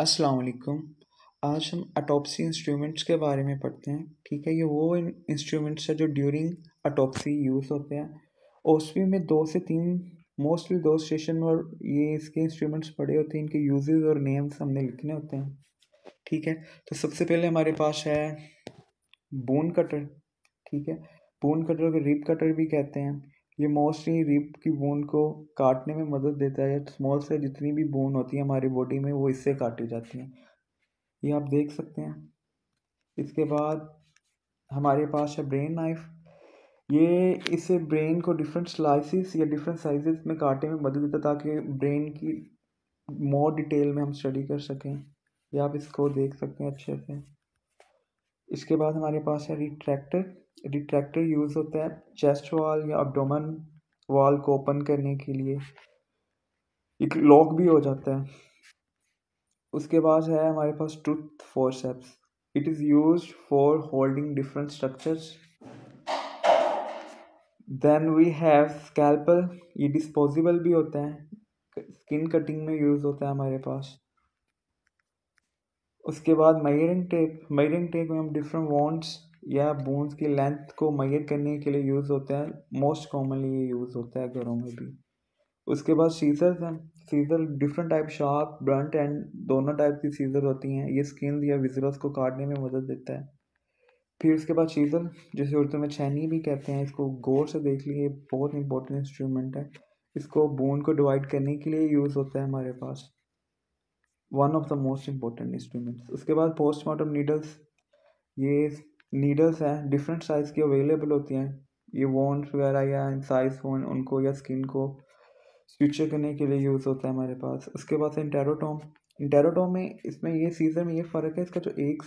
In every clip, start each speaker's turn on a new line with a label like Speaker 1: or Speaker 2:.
Speaker 1: अस्सलाम वालेकुम आज हम अटोपसी इंस्ट्रूमेंट्स के बारे में पढ़ते हैं ठीक है ये वो इंस्ट्रूमेंट्स है जो ड्यूरिंग अटोपसी यूज़ होते हैं उसमें में दो से तीन मोस्टली दो स्टेशन और ये इसके इंस्ट्रूमेंट्स पड़े होते हैं इनके यूजेस और नेम्स हमने लिखने होते हैं ठीक है तो सबसे पहले हमारे पास है बोन कटर ठीक है बोन कटर को रिप कटर भी कहते हैं ये मोस्टली रिप की बोन को काटने में मदद देता है स्मॉल से जितनी भी बोन होती है हमारी बॉडी में वो इससे काटी जाती हैं ये आप देख सकते हैं इसके बाद हमारे पास है ब्रेन नाइफ ये इसे ब्रेन को डिफरेंट स्लाइसिस या डिफरेंट साइजेस में काटने में मदद देता ताकि ब्रेन की मोर डिटेल में हम स्टडी कर सकें या आप इसको देख सकते हैं अच्छे से इसके बाद हमारे पास है रिट्रैक्टर रिट्रैक्टर यूज़ होता है चेस्ट वॉल या अब्डोमन वॉल को ओपन करने के लिए एक लॉक भी हो जाता है उसके बाद है हमारे पास tooth forceps it is use for holding different structures then we have scalpel ये डिस्पोजिबल भी होता है स्किन कटिंग में यूज़ होता है हमारे पास उसके बाद मयरिंग टेप मयरिंग टेप में हम डिफरेंट वॉन्ट्स या बोन्स की लेंथ को मैयर करने के लिए यूज़ होता है मोस्ट कॉमनली ये यूज़ होता है घरों में भी उसके बाद सीजर हैं scissor different type sharp blunt and दोनों टाइप की सीजर होती हैं ये स्किन या विजरस को काटने में मदद देता है फिर उसके बाद शीजल जिसे उर्दू में छैनी भी कहते हैं इसको गौर से देख लीजिए बहुत इंपॉर्टेंट इंस्ट्रूमेंट है इसको बोन को डिवाइड करने के लिए यूज़ होता है हमारे पास one of the most important instruments उसके बाद पोस्टमार्टम नीडल्स ये नीडल्स हैं डिफरेंट साइज़ की अवेलेबल होती हैं ये वॉन्स वगैरह या साइज फोन उनको या स्किन को स्विचर करने के लिए यूज़ होता है हमारे पास उसके बाद इंटेरोटोम इंटेरोटोम में इसमें ये सीजर में ये फ़र्क है इसका जो एक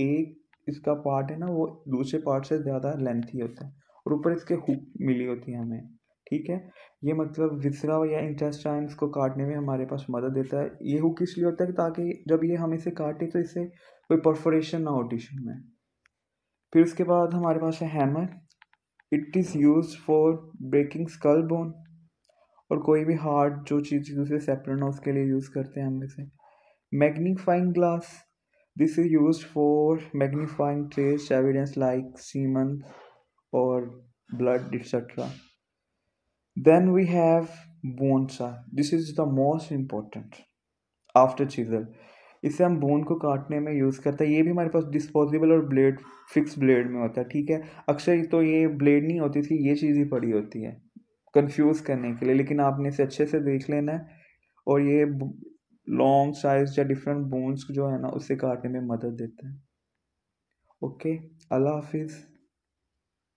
Speaker 1: एक इसका पार्ट है ना वो दूसरे पार्ट से ज़्यादा लेंथी होता है और ऊपर इसके हुक मिली होती है हमें ठीक है ये मतलब विसरा या इंटेस्टाइन्स को काटने में हमारे पास मदद देता है ये हुक इसलिए होता है ताकि जब ये हम इसे काटे तो इसे कोई परफोरेशन ना हो टिश्यू में फिर उसके बाद हमारे पास है hammer it is use for breaking skull bone और कोई भी हार्ड जो चीज़ दूसरे सेपरेट हो उसके लिए यूज़ करते हैं हम इसे magnifying glass this is use for magnifying trace evidence like semen और blood etcetera Then we have bone saw this is the most important after chisel इससे हम बोन को काटने में यूज़ करते हैं ये भी हमारे पास डिस्पोजेबल और ब्लेड फिक्स ब्लेड में होता है ठीक है अक्सर तो ये ब्लेड नहीं होती थी ये चीज़ ही पड़ी होती है कंफ्यूज करने के लिए लेकिन आपने इसे अच्छे से देख लेना है और ये लॉन्ग साइज या डिफरेंट बोन्स जो है ना उससे काटने में मदद देता है ओके अल्लाह हाफिज़